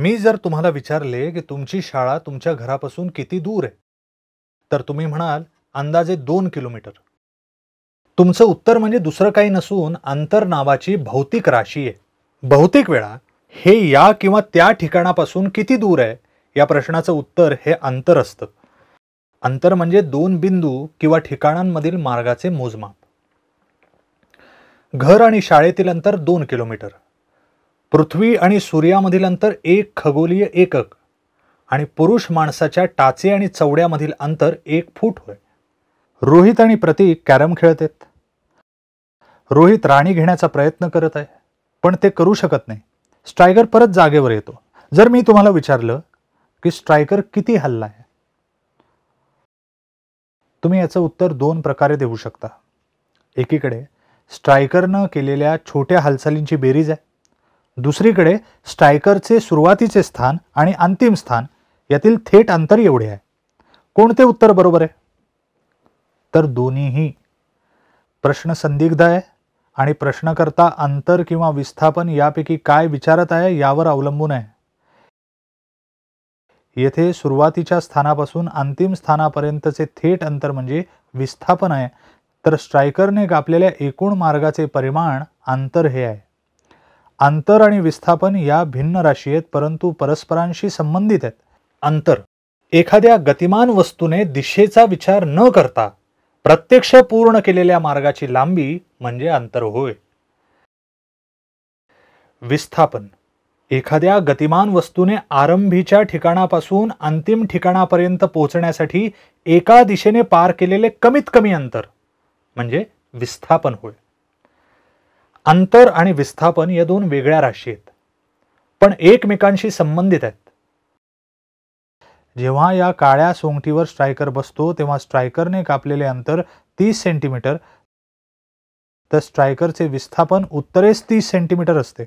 मी जर तुम्हाला विचारले की तुमची शाळा तुमच्या घरापासून किती दूर आहे तर तुम्ही म्हणाल अंदाजे दोन किलोमीटर तुमचं उत्तर म्हणजे दुसरं काही नसून अंतर नावाची भौतिक राशी आहे बहुतेक वेळा हे या किंवा त्या ठिकाणापासून किती दूर आहे या प्रश्नाचं उत्तर हे अंतर असतं अंतर म्हणजे दोन बिंदू किंवा ठिकाणांमधील मार्गाचे मोजमाप घर आणि शाळेतील अंतर दोन किलोमीटर पृथ्वी आणि सूर्यामधील अंतर एक खगोलीय एकक आणि पुरुष माणसाच्या टाचे आणि चवड्यामधील अंतर एक फूट होय रोहित आणि प्रतीक कॅरम खेळत आहेत रोहित राणी घेण्याचा प्रयत्न करत आहे पण ते करू शकत नाही स्ट्रायकर परत जागेवर येतो जर मी तुम्हाला विचारलं की स्ट्रायकर किती हल्ला आहे तुम्ही याचं उत्तर दोन प्रकारे देऊ शकता एकीकडे स्ट्रायकरनं केलेल्या छोट्या हालचालींची बेरीज आहे दुसरीकडे स्ट्रायकरचे सुरुवातीचे स्थान आणि अंतिम स्थान यातील थेट अंतर एवढे आहे कोणते उत्तर बरोबर आहे तर दोन्हीही प्रश्न संदिग्ध आहे आणि प्रश्नकर्ता अंतर किंवा विस्थापन यापैकी काय विचारत आहे यावर अवलंबून आहे येथे सुरुवातीच्या स्थानापासून अंतिम स्थानापर्यंतचे थेट अंतर म्हणजे विस्थापन आहे तर स्ट्रायकरने कापलेल्या एकूण मार्गाचे परिमाण अंतर हे आहे अंतर आणि विस्थापन या भिन्न राशी आहेत परंतु परस्परांशी संबंधित आहेत अंतर एखाद्या गतिमान वस्तूने दिशेचा विचार न करता प्रत्यक्ष पूर्ण केलेल्या मार्गाची लांबी म्हणजे अंतर होय विस्थापन एखाद्या गतिमान वस्तूने आरंभीच्या ठिकाणापासून अंतिम ठिकाणापर्यंत पोहोचण्यासाठी एका दिशेने पार केलेले कमीत कमी अंतर म्हणजे विस्थापन होय अंतर आणि विस्थापन या दोन वेगळ्या राशी आहेत पण एकमेकांशी संबंधित आहेत जेव्हा या काळ्या सोंगटीवर स्ट्रायकर बसतो तेव्हा स्ट्रायकरने कापलेले अंतर तीस सेंटीमीटर तर स्ट्रायकरचे विस्थापन उत्तरेस तीस सेंटीमीटर असते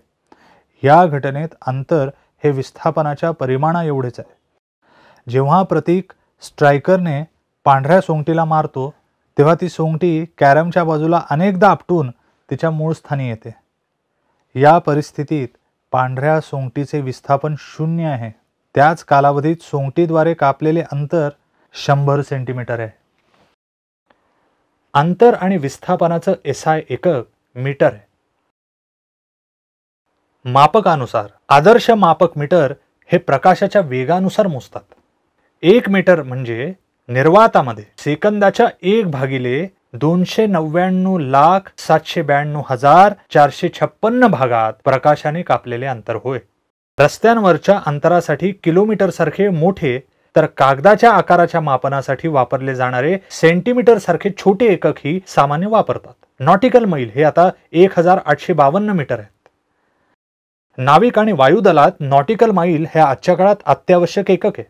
या घटनेत अंतर हे विस्थापनाच्या परिमाणा एवढेच आहे जेव्हा प्रतीक स्ट्रायकरने पांढऱ्या सोंगटीला मारतो तेव्हा ती सोंगटी कॅरमच्या बाजूला अनेकदा आपटून तिच्या मूळ स्थानी येते या परिस्थितीत पांढऱ्या सोंगटीचे विस्थापन शून्य आहे त्याच कालावधीत सोंगटीद्वारे कापलेले अंतर शंभर सेंटीमीटर आहे अंतर आणि विस्थापनाचं आय एकक मीटर आहे मापकानुसार आदर्श मापक मीटर हे प्रकाशाच्या वेगानुसार मोजतात एक मीटर म्हणजे निर्वातामध्ये सेकंदाच्या एक भागिले दोनशे नव्याण्णव लाख सातशे ब्याण्णव हजार चारशे छप्पन्न भागात प्रकाशाने कापलेले अंतर होय रस्त्यांवरच्या अंतरासाठी किलोमीटर सारखे मोठे तर कागदाच्या आकाराच्या मापनासाठी वापरले जाणारे सेंटीमीटर सारखे छोटे एकक ही सामान्य वापरतात नॉटिकल मैल हे आता एक हजार आठशे बावन्न मीटर आहेत नाविक आणि वायुदलात नॉटिकल माईल हे आजच्या काळात अत्यावश्यक एकक आहे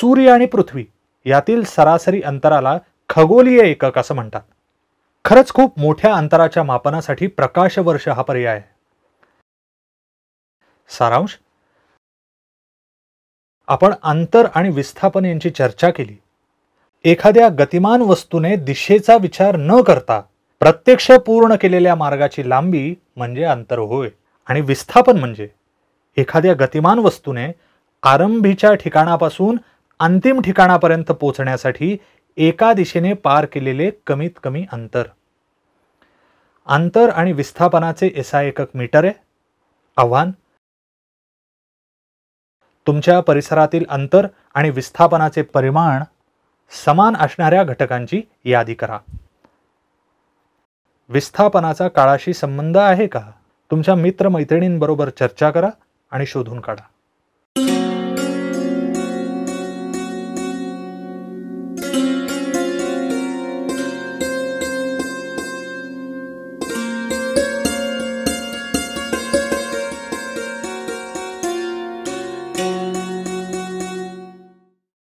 सूर्य आणि पृथ्वी यातील सरासरी अंतराला खगोलीय एकक असं म्हणतात खरंच खूप मोठ्या अंतराच्या मापनासाठी प्रकाशवर्ष हा पर्याय आहे सारांश आपण अंतर आणि विस्थापन यांची चर्चा केली एखाद्या गतिमान वस्तूने दिशेचा विचार न करता प्रत्यक्ष पूर्ण केलेल्या मार्गाची लांबी म्हणजे अंतर होय आणि विस्थापन म्हणजे एखाद्या गतिमान वस्तूने आरंभीच्या ठिकाणापासून अंतिम ठिकाणापर्यंत पोचण्यासाठी एका दिशेने पार केलेले कमीत कमी अंतर अंतर आणि विस्थापनाचे एसा एकक मीटर आहे आव्हान तुमच्या परिसरातील अंतर आणि विस्थापनाचे परिमाण समान असणाऱ्या घटकांची यादी करा विस्थापनाचा काळाशी संबंध आहे का तुमच्या मित्रमैत्रिणींबरोबर चर्चा करा आणि शोधून काढा